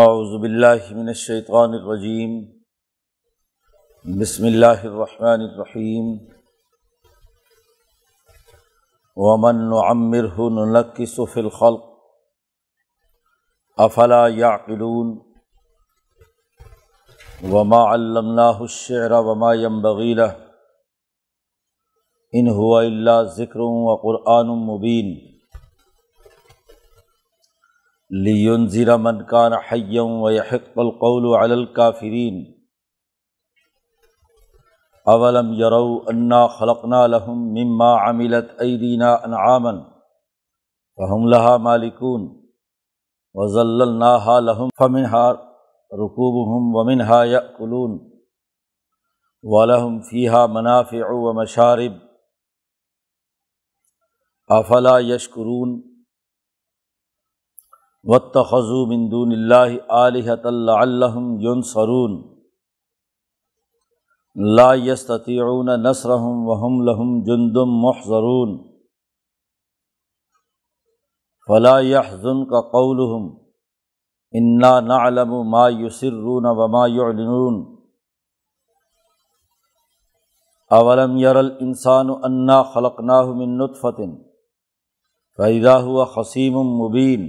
अज़बिल्लाशैतरजीम बसमीम वमन अमिर नक़िसफ़िलख़ल अफला याकिलून वमा अल्लमनाशर वमा इन हुआ ज़िक्र व मुबीन लियन ज़ीरा मनकान हयम वक़लकाफ़रीन अवलम यरऊ अन्ना खलकना लहम मम्मा अमिलत ऐदीना अनआमन फ़हम लहा मालिकून वज़ल्लनाहा लहम फ़मिनहा रकूबहम वमिनहा यकुलून वलहम फ़ीहा मनाफ़ व मशारब अफला यशकरून व तखज़ूबिंदून आलहतम सरून ला यस्तून हम वहम लहम जुन्दुम महजरून फ़ला यहजुन का कौलहम इन्ना नालम मा युसरून वमायन अवलम यरल इंसान अन्ना खलकनाहुमिनफ़तिन फ़ैदा हुआ हसीम मुबीन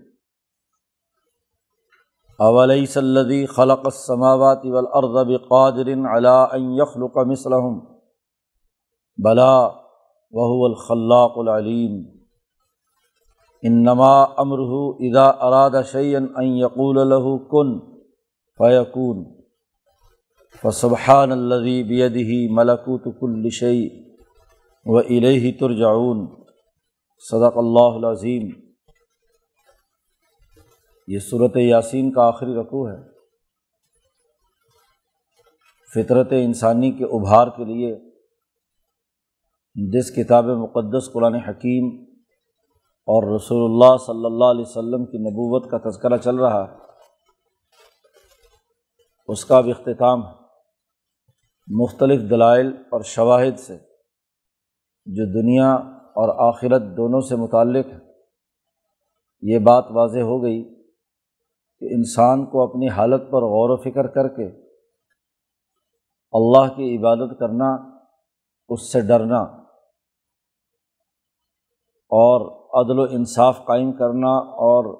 अवलसल्लि खलक समावत वलअर्दबिकादरिन अलाखलुक मिसलहम बला वहुअलखल्लाकलीम इन्नमा अमरहू इदा अराद शैन अयकूलहू कन फ़यकून फ़सबहानल्लि बियदही मलकूतकुल्लशई व इलेही तुरजाऊन सदक़ल्लाज़ीम ये सूरत यासीन का आखिरी रकू है फितरत इंसानी के उभार के लिए जिस किताब मुक़दस कुरान हकीम और रसोल्ला सल्ला अलैहि की नबूवत का तस्करा चल रहा है उसका भी अख्ताम मुख्तलिफ़ दलाइल और शवाहद से जो दुनिया और आखिरत दोनों से मुतल है ये बात वाज हो गई कि इंसान को अपनी हालत पर गौर फिक्र करके अल्लाह की इबादत करना उससे डरना और अदल इंसाफ कायम करना और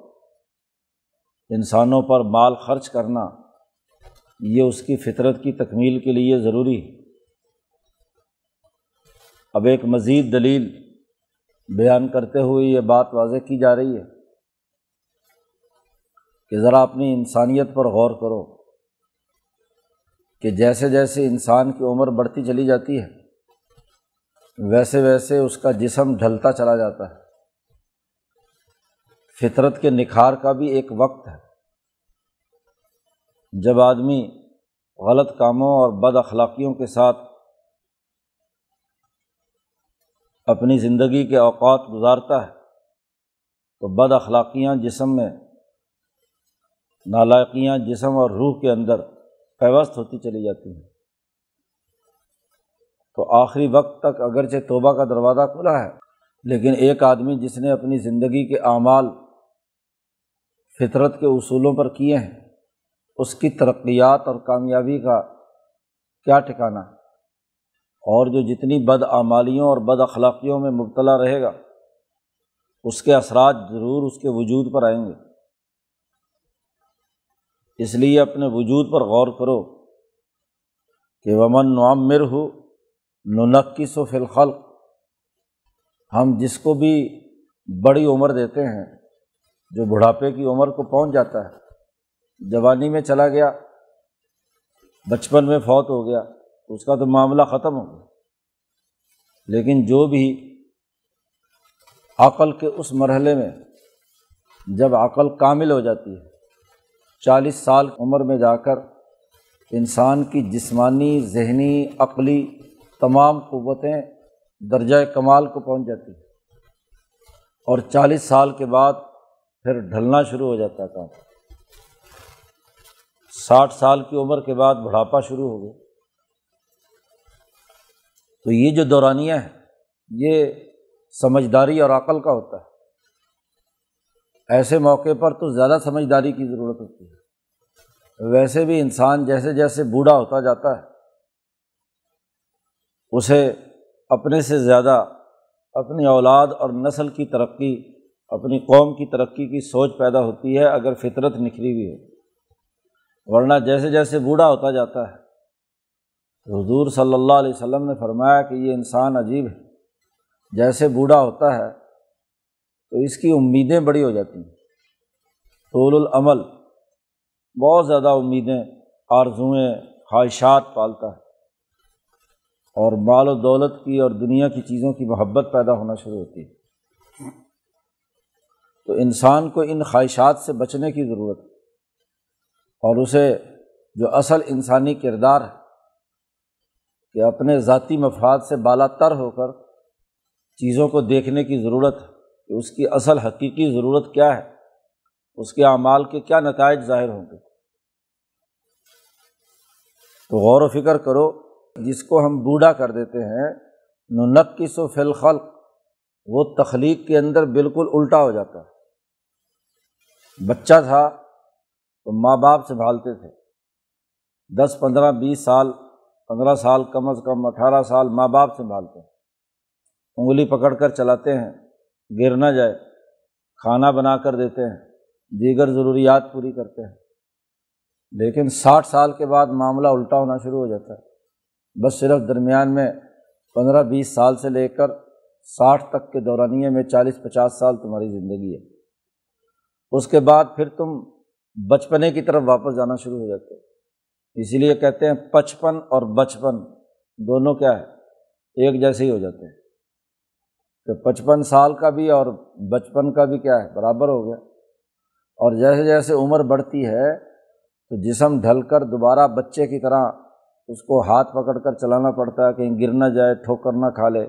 इंसानों पर माल खर्च करना ये उसकी फितरत की तकमील के लिए ज़रूरी है अब एक मज़ीद दलील बयान करते हुए ये बात वाजह की जा रही है कि ज़रा अपनी इंसानियत पर गौर करो कि जैसे जैसे इंसान की उम्र बढ़ती चली जाती है वैसे वैसे उसका जिसम ढलता चला जाता है फितरत के निखार का भी एक वक्त है जब आदमी गलत कामों और बद अखलाक़ियों के साथ अपनी ज़िंदगी के अवकात गुजारता है तो बद अखलाक़ियाँ जिसम में नालायकियाँ जिसम और रूह के अंदर पैवस्त होती चली जाती हैं तो आखिरी वक्त तक अगरचे तोबा का दरवाज़ा खुला है लेकिन एक आदमी जिसने अपनी ज़िंदगी के आमाल फितरत के असूलों पर किए हैं उसकी तरक्यात और कामयाबी का क्या ठिकाना है और जो जितनी बदआमालियों और बद अखलाक़ियों में मुबतला रहेगा उसके असरात ज़रूर उसके वजूद पर आएंगे इसलिए अपने वजूद पर गौर करो कि वमन नमर हो नक्स फ़िलखल हम जिसको भी बड़ी उम्र देते हैं जो बुढ़ापे की उम्र को पहुंच जाता है जवानी में चला गया बचपन में फौत हो गया उसका तो मामला ख़त्म हो गया लेकिन जो भी अक़ल के उस मरहले में जब अक़ल कामिल हो जाती है चालीस साल उम्र में जाकर इंसान की जिसमानी जहनी अकली तमाम क़वतें दर्जा कमाल को पहुँच जाती और चालीस साल के बाद फिर ढलना शुरू हो जाता काम साठ साल की उम्र के बाद बुढ़ापा शुरू हो गया तो ये जो दौरानिया है ये समझदारी और अकल का होता है ऐसे मौके पर तो ज़्यादा समझदारी की ज़रूरत होती है वैसे भी इंसान जैसे जैसे बूढ़ा होता जाता है उसे अपने से ज़्यादा अपनी औलाद और नस्ल की तरक्की अपनी कौम की तरक्की की सोच पैदा होती है अगर फितरत निखरी हुई हो वरना जैसे जैसे बूढ़ा होता जाता है तो हजूर सल्लल्लाहु अलैहि वसल्लम ने फरमाया कि ये इंसान अजीब है जैसे बूढ़ा होता है तो इसकी उम्मीदें बड़ी हो जाती हैं तोलमल बहुत ज़्यादा उम्मीदें आरजुएँ ख्वाहिशात पालता है और माल और दौलत की और दुनिया की चीज़ों की मोहब्बत पैदा होना शुरू होती है तो इंसान को इन ख्वाहिशात से बचने की ज़रूरत है और उसे जो असल इंसानी किरदार है कि अपने ज़ाती मफाद से बाला तर होकर चीज़ों को देखने की ज़रूरत है कि उसकी असल हकीकी ज़रूरत क्या है उसके अमाल के क्या नतज ज़ाहिर होंगे तो गौर फिक्र करो जिसको हम बूढ़ा कर देते हैं की सो फिल खल वो तख्लीक के अंदर बिल्कुल उल्टा हो जाता है बच्चा था तो माँ बाप संभालते थे दस पंद्रह बीस साल पंद्रह साल कम अज़ कम अठारह साल माँ बाप संभालते हैं उंगली पकड़ कर चलाते हैं गिर ना जाए खाना बना कर देते हैं दीगर ज़रूरियात पूरी करते हैं लेकिन साठ साल के बाद मामला उल्टा होना शुरू हो जाता है बस सिर्फ दरमियान में पंद्रह बीस साल से लेकर साठ तक के दौरानिए में चालीस पचास साल तुम्हारी ज़िंदगी है उसके बाद फिर तुम बचपने की तरफ वापस जाना शुरू हो जाते हो इसीलिए कहते हैं पचपन और बचपन दोनों क्या है एक जैसे ही हो जाते हैं कि पचपन साल का भी और बचपन का भी क्या है बराबर हो गया और जैसे जैसे उम्र बढ़ती है तो जिसम ढल कर दोबारा बच्चे की तरह उसको हाथ पकड़ कर चलाना पड़ता है कहीं गिर ना जाए ठोकर ना खा ले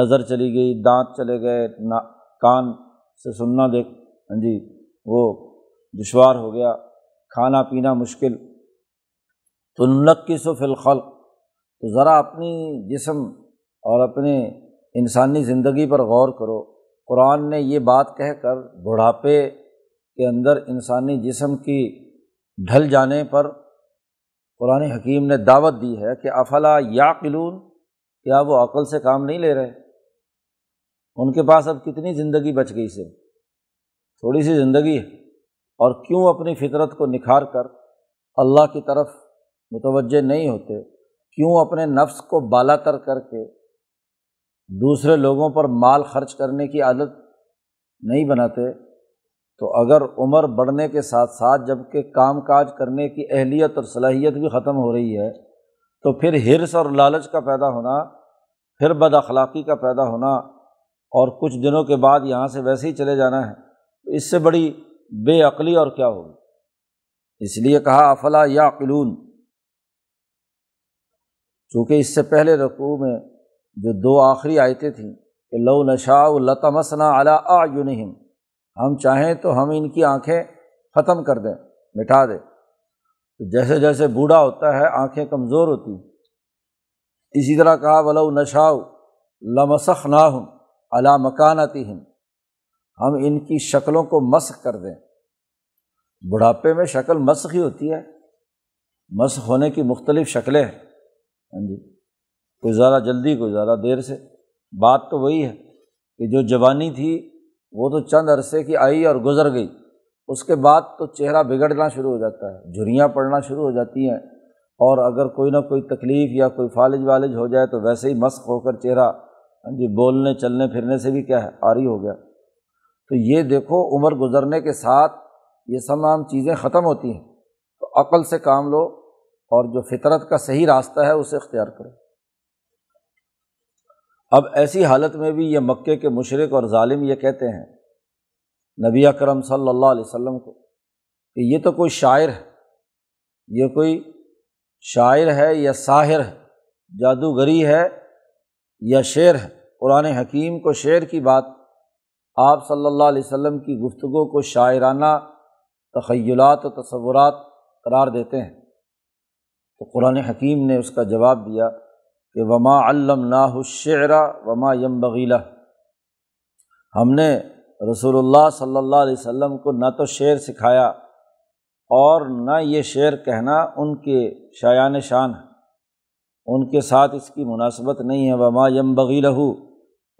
नज़र चली गई दांत चले गए ना कान से सुनना देख हाँ जी वो दुशवार हो गया खाना पीना मुश्किल तो नक्की सो फिलखल तो ज़रा अपनी जिसम और अपने इंसानी ज़िंदगी पर गौर करो कुरान ने ये बात कहकर बुढ़ापे के अंदर इंसानी जिसम की ढल जाने पर कुरान हकीम ने दावत दी है कि अफला या किलून क्या वो अकल से काम नहीं ले रहे उनके पास अब कितनी ज़िंदगी बच गई से थोड़ी सी ज़िंदगी है और क्यों अपनी फितरत को निखार कर अल्लाह की तरफ मुतवजह नहीं होते क्यों अपने नफ्स को बाला तर करके दूसरे लोगों पर माल खर्च करने की आदत नहीं बनाते तो अगर उम्र बढ़ने के साथ साथ जबकि काम काज करने की अहलियत और सलाहियत भी ख़त्म हो रही है तो फिर हिरस और लालच का पैदा होना फिर बद अखलाक़ी का पैदा होना और कुछ दिनों के बाद यहाँ से वैसे ही चले जाना है तो इससे बड़ी बेअली और क्या होगी इसलिए कहा अफला या अकलून चूँकि इससे पहले रकू में जो दो आखिरी आयतें थीं कि लो नशा लतमसना अला आयुनहिम हम चाहें तो हम इनकी आँखें ख़त्म कर दें मिटा दें तो जैसे जैसे बूढ़ा होता है आँखें कमज़ोर होती इसी तरह कहा वलो नशाओ लमसख ना हम अला मकानती हम हम इनकी शक्लों को मस्ख कर दें बुढ़ापे में शक्ल मस्ख ही होती है मस्ख होने की मुख्तलिफ़ शक्लें हैं हाँ जी कोई ज़रा जल्दी कोई ज़रा देर से बात तो वही है कि जो जवानी थी वो तो चंद अरसे की आई और गुजर गई उसके बाद तो चेहरा बिगड़ना शुरू हो जाता है झुरियाँ पड़ना शुरू हो जाती हैं और अगर कोई ना कोई तकलीफ़ या कोई फालिज वालिज हो जाए तो वैसे ही मस्क होकर चेहरा हाँ जी बोलने चलने फिरने से भी क्या है आरी हो गया तो ये देखो उम्र गुजरने के साथ ये तमाम चीज़ें ख़त्म होती हैं तो अक़ल से काम लो और जो फितरत का सही रास्ता है उसे इख्तियार करो अब ऐसी हालत में भी ये मक्के के मुशरक़ और ालिम ये कहते हैं नबी अकरम सल्लल्लाहु अलैहि को कि ये तो कोई शायर है ये कोई शायर है या साहिर है जादूगरी है या शेर है कुरान हकीम को शेर की बात आप सल्लल्लाहु अलैहि की गुफ्तु को शायराना तखयलात और तस्वुरात करार देते हैं तो कुरान हकीम ने उसका जवाब दिया कि वमा अल्लमनाशरा वमा यम बगीला हमने रसूलुल्लाह सल्लल्लाहु अलैहि वसल्लम को ना तो शेर सिखाया और न ये शेर कहना उनके शायान शान है उनके साथ इसकी मुनासबत नहीं है वमा यम बगी लहू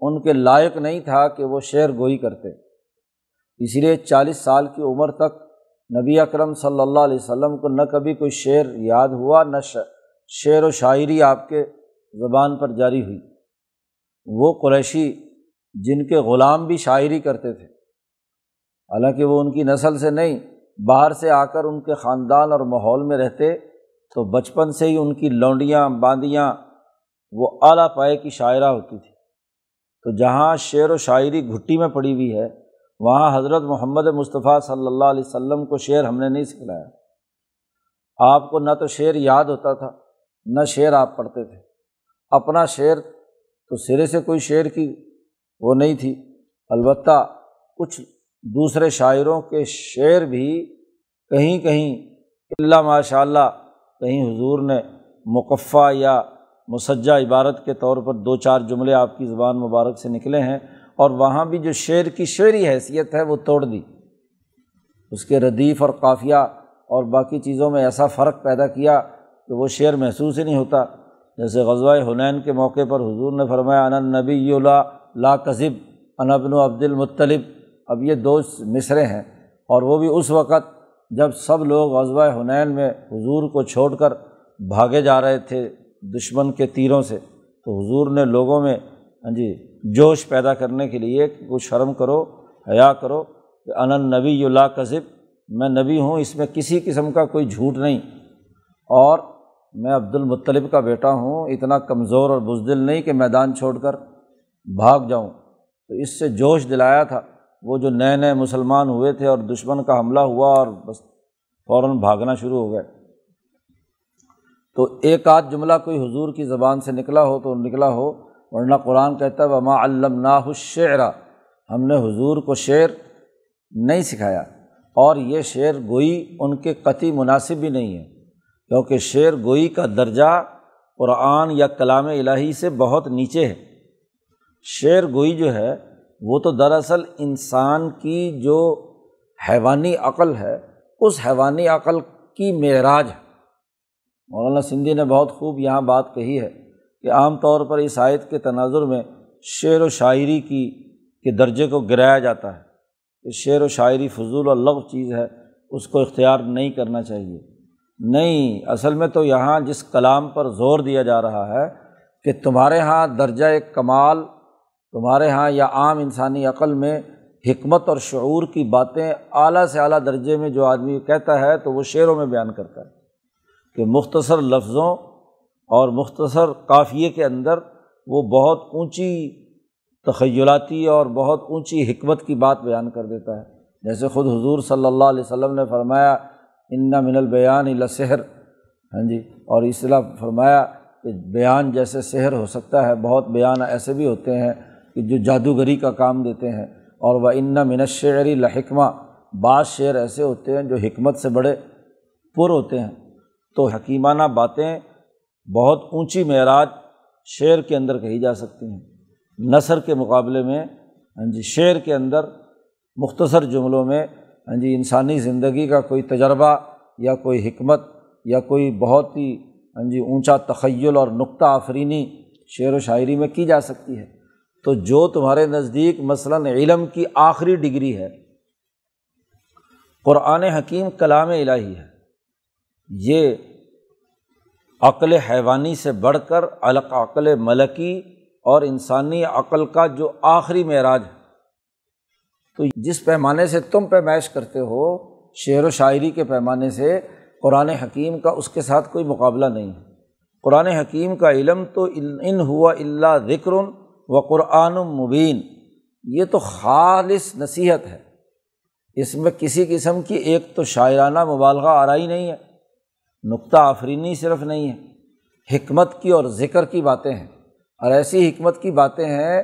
उनके लायक नहीं था कि वो शेर गोई करते इसलिए चालीस साल की उम्र तक नबी अकरम सल्लल्लाहु अलैहि वसल्लम को न कभी कोई शेर याद हुआ न शेर व शायरी आपके ज़बान पर जारी हुई वो कुरैशी जिनके ग़ुलाम भी शायरी करते थे हालांकि वो उनकी नस्ल से नहीं बाहर से आकर उनके ख़ानदान और माहौल में रहते तो बचपन से ही उनकी लौंडियाँ बांदियाँ वो आला पाए की शायरा होती थी तो जहाँ शेर व शायरी घुट्टी में पड़ी हुई है वहाँ हज़रत मोहम्मद मुस्तफ़ा सल्लल्लाहु अलैहि वसल्लम को शेर हमने नहीं सिखलाया आपको ना तो शेर याद होता था न शेर आप पढ़ते थे अपना शेर तो सिरे से कोई शेर की वो नहीं थी अलबत् कुछ दूसरे शायरों के शेर भी कहीं कहीं अल्ला माशा कहीं हुजूर ने मुकफ़ा या मुसज्जा इबारत के तौर पर दो चार जुमले आपकी ज़ुबान मुबारक से निकले हैं और वहाँ भी जो शेर की शेरी हैसियत है वो तोड़ दी उसके रदीफ़ और काफ़िया और बाकी चीज़ों में ऐसा फ़र्क पैदा किया कि वो शेर महसूस ही नहीं होता जैसे गजवा हुनैन के मौके पर हुजूर ने फरमाया अन नबी ला, ला कज़िब अनबन अब्दुलमतलब अब ये दो मिसरे हैं और वो भी उस वक़्त जब सब लोग गजवा हुनैन में हुजूर को छोड़कर भागे जा रहे थे दुश्मन के तीरों से तो हुजूर ने लोगों में हाँ जी जोश पैदा करने के लिए कुछ शर्म करो हया करो कि अनन नबी ला कज़िब मैं नबी हूँ इसमें किसी किस्म का कोई झूठ नहीं और मैं अब्दुलमतलब का बेटा हूँ इतना कमज़ोर और बुजदिल नहीं कि मैदान छोड़ कर भाग जाऊँ तो इससे जोश दिलाया था वो जो नए नए मुसलमान हुए थे और दुश्मन का हमला हुआ और बस फ़ौर भागना शुरू हो गए तो एक आध जुमला कोई हुजूर की ज़बान से निकला हो तो निकला हो वरना कुरान कहता है वमा अल्लमनाहुशरा हमने हुजूर को शेर नहीं सिखाया और ये शेर गोई उनके कति मुनासिब भी नहीं है क्योंकि शेर गोई का दर्जा क़ुरान या कलाम इलाही से बहुत नीचे है शेर गोई जो है वो तो दरअसल इंसान की जो हैवानी अक़ल है उस हैवानी अक़ल की मराज है मौलाना सिंधी ने बहुत खूब यहाँ बात कही है कि आम तौर पर इस आयत के तनाजुर में शेर व शायरी की के दर्जे को गिराया जाता है कि शेर व शायरी फजूल और लफ चीज़ है उसको इख्तियार नहीं करना चाहिए नहीं असल में तो यहाँ जिस कलाम पर ज़ोर दिया जा रहा है कि तुम्हारे यहाँ दर्जा एक कमाल तुम्हारे यहाँ या आम इंसानी अक़ल में हमत और शूर की बातें अली से अली दर्जे में जो आदमी कहता है तो वो शेरों में बयान करता है कि मुख्तसर लफ्ज़ों और मुख्तसर काफ़िए के अंदर वो बहुत ऊँची तखयलाती और बहुत ऊँची हमत की बात बयान कर देता है जैसे ख़ुद हजूर सल्ला वम ने फरमाया इन्ना मिनल बयान इला सहर हाँ जी और इसला फरमाया कि बयान जैसे सहर हो सकता है बहुत बयान ऐसे भी होते हैं कि जो जादूगरी का काम देते हैं और वह इन्ना मिन शेरी लकमा बाद शेर ऐसे होते हैं जो हमत से बड़े पुर होते हैं तो हकीमाना बातें बहुत ऊंची महराज शेर के अंदर कही जा सकती हैं नसर के मुकाबले में हाँ जी शेर के अंदर मुख्तसर जुमलों में हाँ जी इंसानी ज़िंदगी का कोई तजर्बा या कोई हमत या कोई बहुत ही हाँ जी ऊँचा तखयल और नुक्ता आफरीनी शेर व शायरी में की जा सकती है तो जो तुम्हारे नज़दीक मसलन इलम की आखिरी डिग्री है क़ुरान हकीम कलाम इलाही है ये अक़ल हैवानी से बढ़कर अलक मलकी और इंसानी अक़ल का जो आखिरी महराज है तो जिस पैमाने से तुम पैमाइश करते हो शेर व शायरी के पैमाने से कुरान हकीम का उसके साथ कोई मुकाबला नहीं है कुरान हकीम का इलम तो इन हुआ अल्ला ज़िक्र व कुरान मुबीन ये तो खालिस नसीहत है इसमें किसी किस्म की एक तो शायराना मुबालगा आरई नहीं है नुक्ता आफरीनी सिर्फ नहीं है हमत की और ज़िक्र की बातें हैं और ऐसी हमत की बातें हैं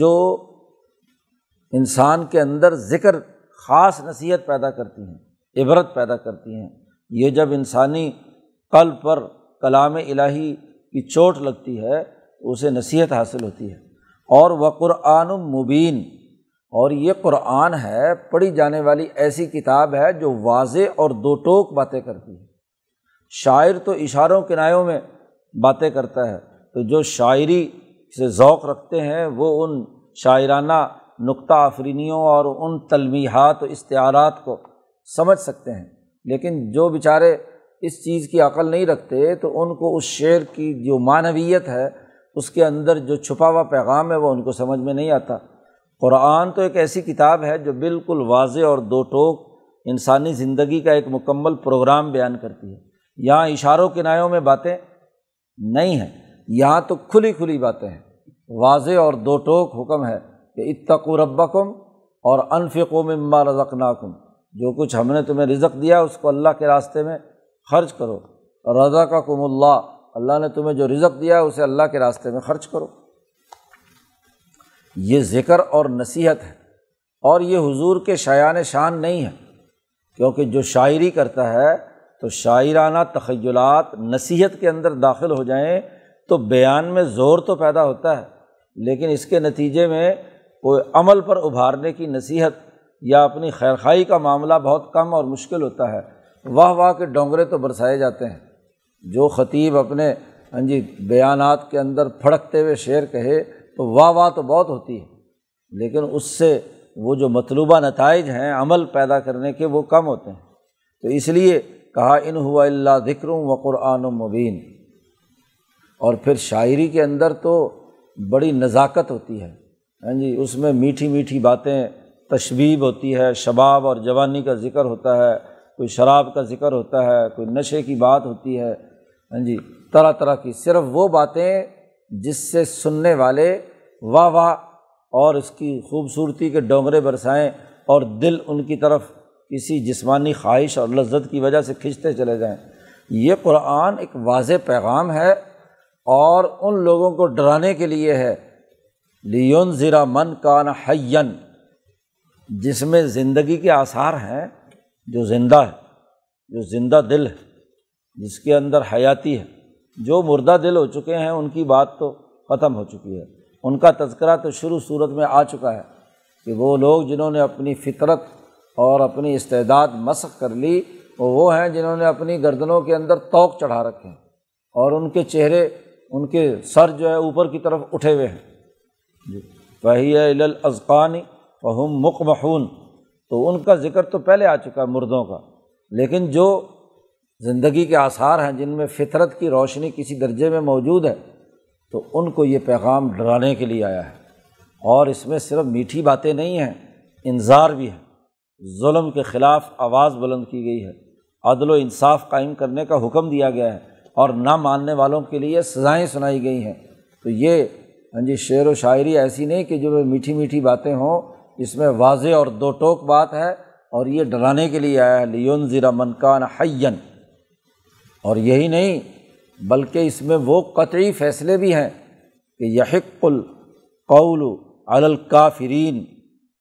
जो इंसान के अंदर ज़िक्र ख़ास नसीहत पैदा करती हैं इबरत पैदा करती हैं ये जब इंसानी कल पर कलाम इलाही की चोट लगती है तो उसे नसीहत हासिल होती है और वह क़ुरान मुबीन और ये कुरान है पढ़ी जाने वाली ऐसी किताब है जो वाज और दो टोक बातें करती है शायर तो इशारों किनायों में बातें करता है तो जो शायरी से ओक़ रखते हैं वो उन शायराना नुक्ता आफरीनियों और उन तलवीहात इश्तारत को समझ सकते हैं लेकिन जो बेचारे इस चीज़ की अकल नहीं रखते तो उनको उस शेर की जो मानवीयत है उसके अंदर जो छुपा हुआ पैगाम है वो उनको समझ में नहीं आता क़ुरान तो एक ऐसी किताब है जो बिल्कुल वाज और दो टोक इंसानी ज़िंदगी का एक मुकम्मल प्रोग्राम बयान करती है यहाँ इशारों किनायों में बातें नहीं हैं यहाँ तो खुली खुली बातें हैं वाज और दो टोक हुक्म है कि इतको रब्बकुम और अनफ़ो मम्मा रज़कनाकुम जो कुछ हमने तुम्हें रिज़क दिया उसको अल्लाह के रास्ते में खर्च करो रज़ा का कुमल्ला अल्लाह ने तुम्हें जो रिज़क दिया उसे अल्लाह के रास्ते में ख़र्च करो ये ज़िक्र और नसीहत है और ये हुजूर के शायान शान नहीं है क्योंकि जो शायरी करता है तो शायराना तखयलात नसीहत के अंदर दाखिल हो जाएं तो बयान में ज़ोर तो पैदा होता है लेकिन इसके नतीजे में वो अमल पर उभारने की नसीहत या अपनी खैरखाई का मामला बहुत कम और मुश्किल होता है वाह वाह के डोंगरे तो बरसाए जाते हैं जो ख़तीब अपने हाँ जी बयानात के अंदर फड़कते हुए शेर कहे तो वाह वाह तो बहुत होती है लेकिन उससे वो जो मतलूबा नतज हैं अमल पैदा करने के वो कम होते हैं तो इसलिए कहा इन हुआ अल्ला ज़िक्र व क़ुरान मुबीन और फिर शायरी के अंदर तो बड़ी नज़ाकत होती है हाँ जी उसमें मीठी मीठी बातें तशबीब होती है शबाब और जवानी का जिक्र होता है कोई शराब का जिक्र होता है कोई नशे की बात होती है हाँ जी तरह तरह की सिर्फ वो बातें जिससे सुनने वाले वाह वाह और इसकी खूबसूरती के डोंगरे बरसाएं और दिल उनकी तरफ किसी जिस्मानी ख्वाहिश और लज्जत की वजह से खींचते चले जाएं ये कुरान एक वाज पैगाम है और उन लोगों को डराने के लिए है लियोन ज़रा मन कान हयन जिसमें ज़िंदगी के आसार हैं जो ज़िंदा है जो ज़िंदा दिल है जिसके अंदर हयाती है जो मुर्दा दिल हो चुके हैं उनकी बात तो ख़त्म हो चुकी है उनका तस्करा तो शुरू सूरत में आ चुका है कि वो लोग जिन्होंने अपनी फितरत और अपनी इस्तेदाद मशक कर ली वो हैं जिन्होंने अपनी गर्दनों के अंदर तोक चढ़ा रखे हैं और उनके चेहरे उनके सर जो है ऊपर की तरफ उठे हुए हैं जी फ़हियल अज़क़ानी फ़हम मुकमहून तो उनका ज़िक्र तो पहले आ चुका है मुर्दों का लेकिन जो ज़िंदगी के आसार हैं जिनमें फितरत की रोशनी किसी दर्जे में मौजूद है तो उनको ये पैगाम डराने के लिए आया है और इसमें सिर्फ मीठी बातें नहीं हैं इंजार भी है जुल्म के ख़िलाफ़ आवाज़ बुलंद की गई है अदल इंसाफ कायम करने का हुक्म दिया गया है और ना मानने वालों के लिए सज़ाएँ सुनाई गई हैं तो ये हाँ जी शेर व शायरी ऐसी नहीं कि जो मीठी मीठी बातें हों इसमें वाज और दो टोक बात है और ये डराने के लिए आया है लियोन ज़रा मनकान हैन और यही नहीं बल्कि इसमें वो कतई फ़ैसले भी हैं कि यहकुल कौल अलल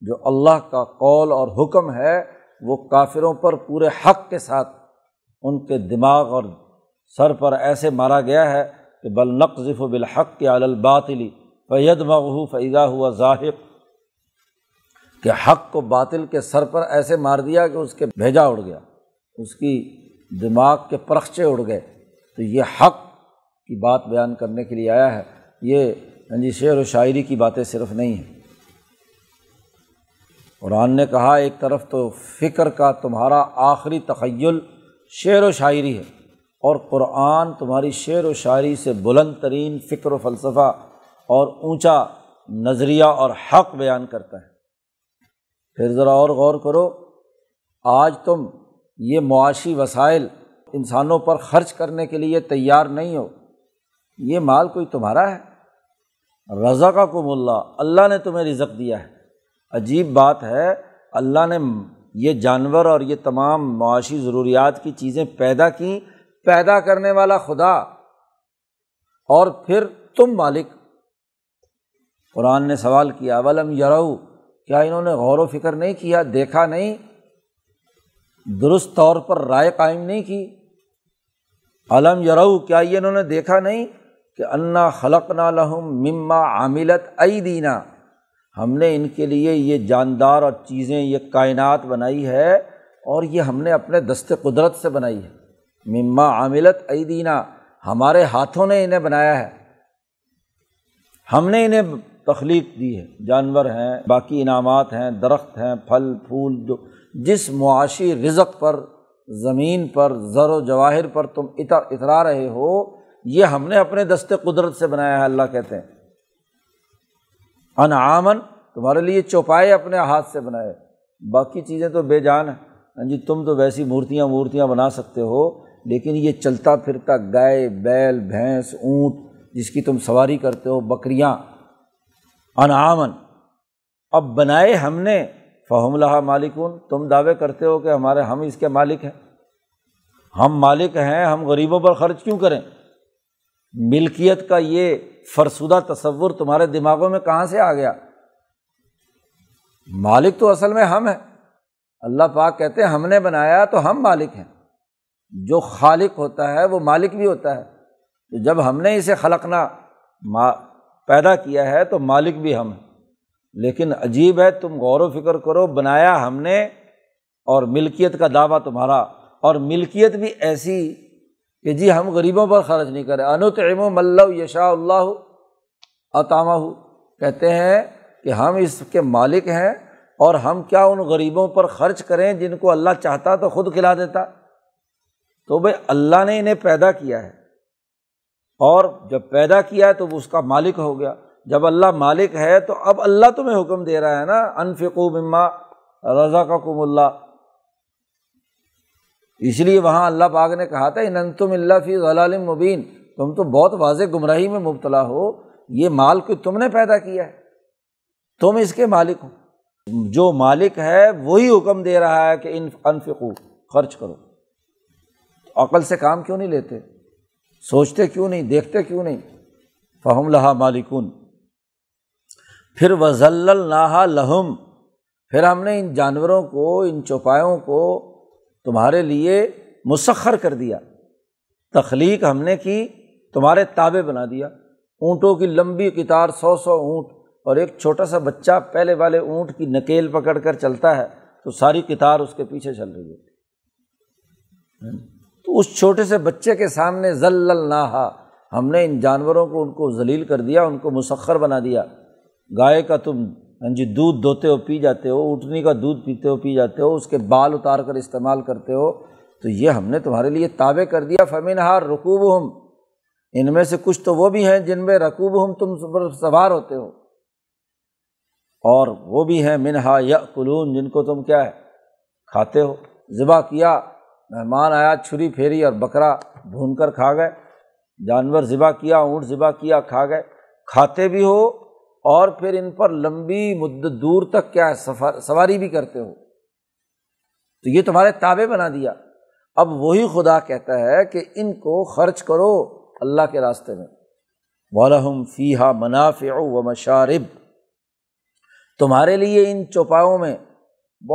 जो अल्लाह का कौल और हुक्म है वो काफिरों पर पूरे हक के साथ उनके दिमाग और सर पर ऐसे मारा गया है कि बल नकज़िफ़ बिलहक़ के अलबातली फ़ैद मगहू फ़ैदा हुआ ज़ाहिक कि हक को बातिल के सर पर ऐसे मार दिया कि उसके भेजा उड़ गया उसकी दिमाग के परखचे उड़ गए तो ये हक की बात बयान करने के लिए आया है ये हाँ जी शेर व शायरी की बातें सिर्फ नहीं हैं कुरान ने कहा एक तरफ तो फ़िक्र का तुम्हारा आखिरी तखयल शेर व शायरी है और कुरान तुम्हारी शेर व शायरी से बुलंद तरीन फ़िक्र व फ़लसफ़ा और ऊंचा नज़रिया और हक बयान करता है फिर ज़रा और गौर करो आज तुम ये मुआशी वसाइल इंसानों पर ख़र्च करने के लिए तैयार नहीं हो ये माल कोई तुम्हारा है रज़ा का कुमल्ला अल्लाह ने तुम्हें रिजक दिया है अजीब बात है अल्लाह ने ये जानवर और ये तमाम मुआशी ज़रूरियात की चीज़ें पैदा की पैदा करने वाला खुदा और फिर तुम मालिक कुरान ने सवाल किया वलम यरऊ क्या इन्होंने गौर व फिक्र नहीं किया देखा नहीं दुरुस्त तौर पर राय कायम नहीं की अलम यरऊ क्या ये इन्होंने देखा नहीं कि अन्ना खलक ना लहम मम्मा आमिलत आई दीना हमने इनके लिए ये जानदार और चीज़ें ये कायनात बनाई है और ये हमने अपने दस्ते कुदरत से बनाई है मम्मा आमिलत आई दीना हमारे हाथों ने इन्हें बनाया है हमने इन्हें तख्लीक दी है जानवर हैं बाकी इनामात हैं दरख्त हैं फल फूल जो जिस मुआशी रिजक पर ज़मीन पर ज़र जवाहिर पर तुम इतर इतरा रहे हो ये हमने अपने दस्ते कुदरत से बनाया है अल्लाह कहते हैं अन आमन तुम्हारे लिए चौपाए अपने हाथ से बनाए बाकी चीज़ें तो बेजान हैं हाँ जी तुम तो वैसी मूर्तियाँ मूर्तियाँ बना सकते हो लेकिन ये चलता फिरता गाय बैल भैंस ऊँट जिसकी तुम सवारी करते हो बकरियाँ अनामन अब बनाए हमने फ़हमला मालिकून तुम दावे करते हो कि हमारे हम इसके मालिक हैं हम मालिक हैं हम गरीबों पर ख़र्च क्यों करें मिल्कियत का ये फरसुदा तस्वुर तुम्हारे दिमागों में कहाँ से आ गया मालिक तो असल में हम हैं अल्लाह पाक कहते हैं हमने बनाया तो हम मालिक हैं जो खालिक होता है वो मालिक भी होता है तो जब हमने इसे खलकना पैदा किया है तो मालिक भी हम लेकिन अजीब है तुम गौर फिक्र करो बनाया हमने और मिल्कियत का दावा तुम्हारा और मिल्कियत भी ऐसी कि जी हम गरीबों पर खर्च नहीं करें अनुतम मल्लव यशा अतामा कहते हैं कि हम इसके मालिक हैं और हम क्या उन गरीबों पर खर्च करें जिनको अल्लाह चाहता तो खुद खिला देता तो भाई अल्लाह ने इन्हें पैदा किया है और जब पैदा किया है तो वो उसका मालिक हो गया जब अल्लाह मालिक है तो अब अल्लाह तुम्हें हुक्म दे रहा है ना अनफिको मम्मा रजा का कुमल्ला इसलिए वहाँ अल्लाह पाग ने कहा था इन तुम अल्ला फ़ी गलाल मुबीन तुम तो बहुत वाज गुमराही में मुबतला हो ये माल को तुमने पैदा किया है तुम इसके मालिक हो जो मालिक है वही हुक्म दे रहा है कि इन अनफिकू खर्च करो अकल से काम क्यों नहीं लेते सोचते क्यों नहीं देखते क्यों नहीं फ़हम लहा मालिकुन फिर वजल नाहा लहम फिर हमने इन जानवरों को इन चौपायों को तुम्हारे लिए मुसर कर दिया तख्लीक हमने की तुम्हारे ताबे बना दिया ऊँटों की लंबी कितार सौ सौ ऊँट और एक छोटा सा बच्चा पहले वाले ऊँट की नकेल पकड़ कर चलता है तो सारी कितार उसके पीछे चल रही है तो उस छोटे से बच्चे के सामने जल्लनाहा हमने इन जानवरों को उनको जलील कर दिया उनको मुसखर बना दिया गाय का तुम हाँ जी दूध धोते हो पी जाते हो उठनी का दूध पीते हो पी जाते हो उसके बाल उतार कर इस्तेमाल करते हो तो ये हमने तुम्हारे लिए ताबे कर दिया फमिन हार रकूब हम इनमें से कुछ तो वो भी हैं जिनमें रकूब हम तुम पर सवार होते हो और वो भी हैं मिनहा या कुलून जिनको तुम क्या है खाते हो ज़िबा किया मेहमान आया छुरी फेरी और बकरा भून कर खा गए जानवर ज़िबा किया ऊँट ज़िबा किया खा गए खाते भी हो और फिर इन पर लंबी मुद्दत दूर तक क्या है सफर सवारी भी करते हो तो ये तुम्हारे ताबे बना दिया अब वही खुदा कहता है कि इनको खर्च करो अल्लाह के रास्ते में वालहम फ़ीहा मनाफ़ व मशारब तुम्हारे लिए इन चौपाओं में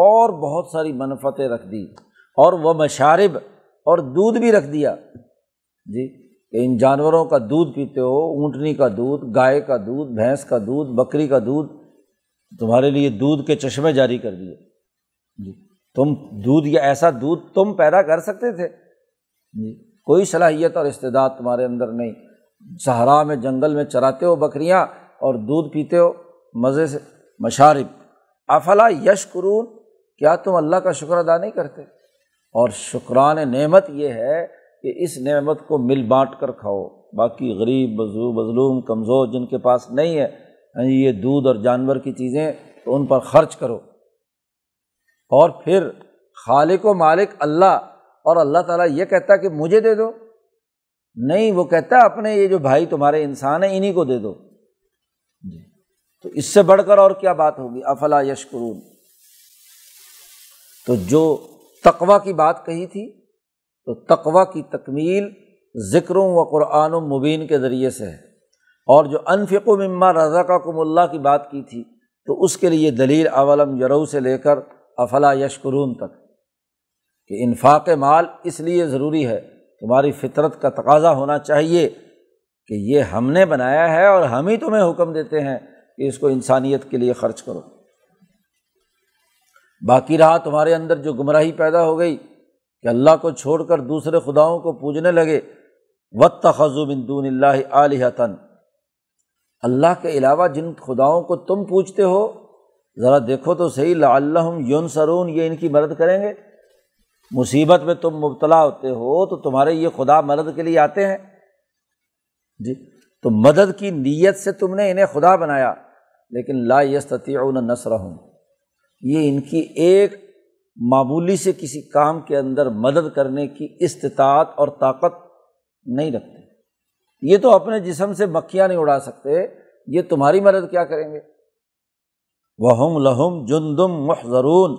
और बहुत सारी मनफतें रख दी और वह मशारब और दूध भी रख दिया जी कि इन जानवरों का दूध पीते हो ऊँटनी का दूध गाय का दूध भैंस का दूध बकरी का दूध तुम्हारे लिए दूध के चश्मे जारी कर दिए जी तुम दूध या ऐसा दूध तुम पैदा कर सकते थे जी कोई सलाहियत और इस्तेदाद तुम्हारे अंदर नहीं सहरा में जंगल में चराते हो बकरियाँ और दूध पीते हो मज़े से मशारब अफला यश करून क्या तुम अल्लाह का शुक्र अदा नहीं करते और शुक्रान नेमत ये है कि इस नेमत को मिल बांट कर खाओ बाकी गरीब मजलूम कमज़ोर जिनके पास नहीं है ये दूध और जानवर की चीज़ें तो उन पर ख़र्च करो और फिर खालिक व मालिक अल्लाह और अल्लाह ताला ये कहता कि मुझे दे दो नहीं वो कहता अपने ये जो भाई तुम्हारे इंसान हैं इन्हीं को दे दो जी तो इससे बढ़कर और क्या बात होगी अफला यशकरून तो जो तकवा की बात कही थी तो तकवा की तकमील ज़िक्रों व क़ुरान मुबीन के ज़रिए से है और जो अनफ़िक मम्मा रज़ाकमल्ला की बात की थी तो उसके लिए दलील अवलम यरऊ से लेकर अफला यशकरून तक कि इन्फाक माल इसलिए ज़रूरी है तुम्हारी फितरत का तकाजा होना चाहिए कि ये हमने बनाया है और हम ही तुम्हें हुक्म देते हैं कि इसको इंसानियत के लिए ख़र्च करो बाकी रहा तुम्हारे अंदर जो गुमराही पैदा हो गई कि अल्लाह को छोड़कर दूसरे खुदाओं को पूजने लगे वत खजुबिंदून आलिहतन अल्लाह के अलावा जिन खुदाओं को तुम पूछते हो ज़रा देखो तो सही लाम यौन ये इनकी मदद करेंगे मुसीबत में तुम मुबतला होते हो तो तुम्हारे ये खुदा मदद के लिए आते हैं जी तो मदद की नीयत से तुमने इन्हें खुदा बनाया लेकिन ला यस्तती नसर हूँ ये इनकी एक मामूली से किसी काम के अंदर मदद करने की इस्तात और ताकत नहीं रखते ये तो अपने जिसम से मक्खियाँ नहीं उड़ा सकते ये तुम्हारी मदद क्या करेंगे वहम लहम जुन्दुम महजरून